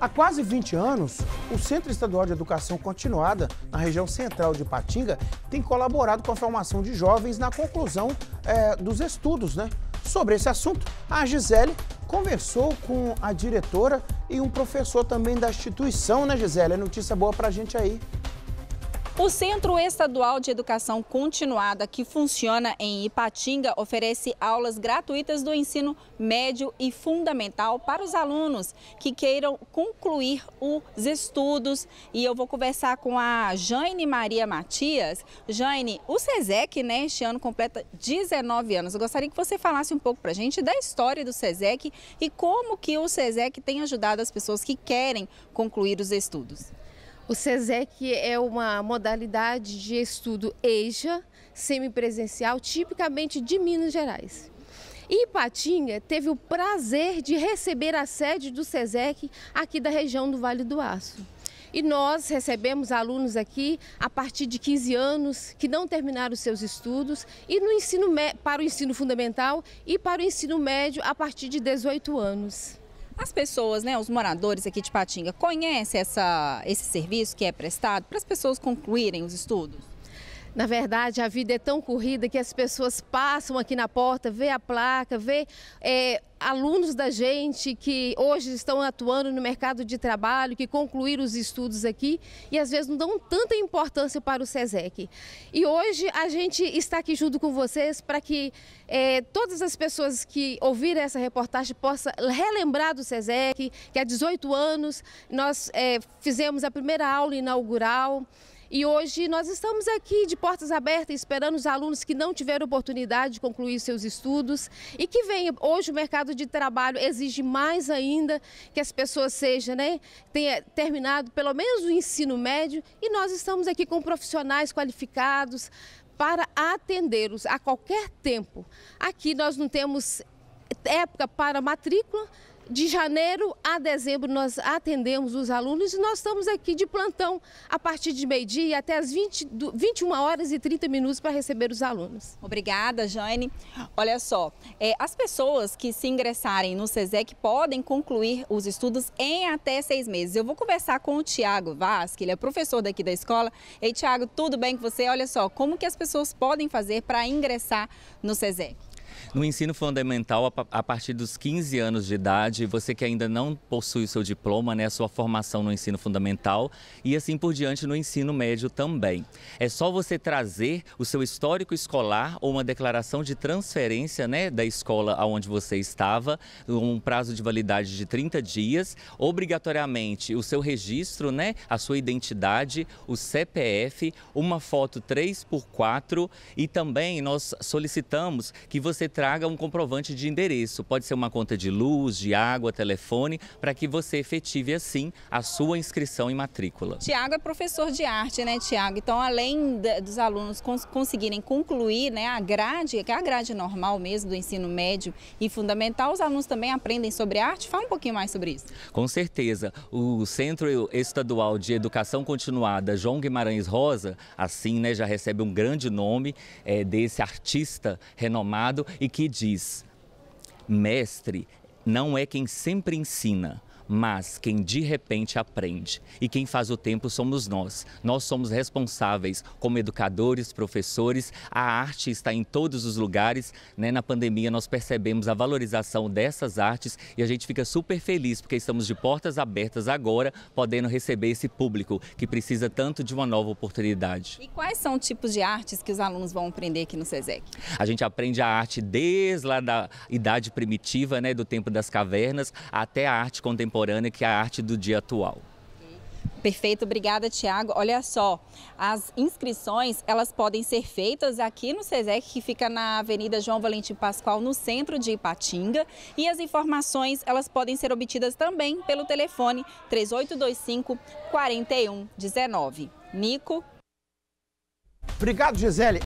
Há quase 20 anos, o Centro Estadual de Educação Continuada, na região central de Patinga, tem colaborado com a formação de jovens na conclusão é, dos estudos. Né? Sobre esse assunto, a Gisele conversou com a diretora e um professor também da instituição, né, Gisele? É notícia boa pra gente aí. O Centro Estadual de Educação Continuada, que funciona em Ipatinga, oferece aulas gratuitas do ensino médio e fundamental para os alunos que queiram concluir os estudos. E eu vou conversar com a Jane Maria Matias. Jane, o SESEC, né, este ano completa 19 anos. Eu gostaria que você falasse um pouco para a gente da história do SESEC e como que o SESEC tem ajudado as pessoas que querem concluir os estudos. O SESEC é uma modalidade de estudo EJA, semipresencial, tipicamente de Minas Gerais. E Patinha teve o prazer de receber a sede do SESEC aqui da região do Vale do Aço. E nós recebemos alunos aqui a partir de 15 anos que não terminaram seus estudos e no ensino para o ensino fundamental e para o ensino médio a partir de 18 anos. As pessoas, né, os moradores aqui de Patinga, conhecem essa, esse serviço que é prestado para as pessoas concluírem os estudos? Na verdade, a vida é tão corrida que as pessoas passam aqui na porta, vê a placa, vê é, alunos da gente que hoje estão atuando no mercado de trabalho, que concluíram os estudos aqui e às vezes não dão tanta importância para o SESEC. E hoje a gente está aqui junto com vocês para que é, todas as pessoas que ouviram essa reportagem possam relembrar do SESEC, que há 18 anos nós é, fizemos a primeira aula inaugural. E hoje nós estamos aqui de portas abertas esperando os alunos que não tiveram oportunidade de concluir seus estudos e que vem Hoje o mercado de trabalho exige mais ainda que as pessoas sejam, né, tenha terminado pelo menos o ensino médio e nós estamos aqui com profissionais qualificados para atendê-los a qualquer tempo. Aqui nós não temos época para matrícula, de janeiro a dezembro nós atendemos os alunos e nós estamos aqui de plantão a partir de meio-dia até as 20, 21 horas e 30 minutos para receber os alunos. Obrigada, Jane. Olha só, é, as pessoas que se ingressarem no SESEC podem concluir os estudos em até seis meses. Eu vou conversar com o Tiago Vaz, que ele é professor daqui da escola. Ei, Tiago, tudo bem com você? Olha só, como que as pessoas podem fazer para ingressar no SESEC? No ensino fundamental, a partir dos 15 anos de idade, você que ainda não possui o seu diploma, né, a sua formação no ensino fundamental e assim por diante no ensino médio também. É só você trazer o seu histórico escolar ou uma declaração de transferência né, da escola aonde você estava, um prazo de validade de 30 dias, obrigatoriamente o seu registro, né, a sua identidade, o CPF, uma foto 3x4 e também nós solicitamos que você você traga um comprovante de endereço. Pode ser uma conta de luz, de água, telefone, para que você efetive assim a sua inscrição em matrícula. Tiago é professor de arte, né, Tiago? Então, além da, dos alunos cons conseguirem concluir né, a grade, que é a grade normal mesmo do ensino médio e fundamental, os alunos também aprendem sobre arte. Fala um pouquinho mais sobre isso. Com certeza. O Centro Estadual de Educação Continuada João Guimarães Rosa, assim, né, já recebe um grande nome é, desse artista renomado, e que diz: Mestre não é quem sempre ensina, mas quem de repente aprende e quem faz o tempo somos nós. Nós somos responsáveis como educadores, professores. A arte está em todos os lugares. Né? Na pandemia nós percebemos a valorização dessas artes e a gente fica super feliz porque estamos de portas abertas agora, podendo receber esse público que precisa tanto de uma nova oportunidade. E quais são os tipos de artes que os alunos vão aprender aqui no SESEC? A gente aprende a arte desde lá da idade primitiva, né, do tempo das cavernas, até a arte contemporânea contemporânea, que é a arte do dia atual. Perfeito, obrigada Tiago. Olha só, as inscrições elas podem ser feitas aqui no SESEC, que fica na Avenida João Valentim Pascoal, no centro de Ipatinga. E as informações elas podem ser obtidas também pelo telefone 3825 4119. Nico. Obrigado, Gisele.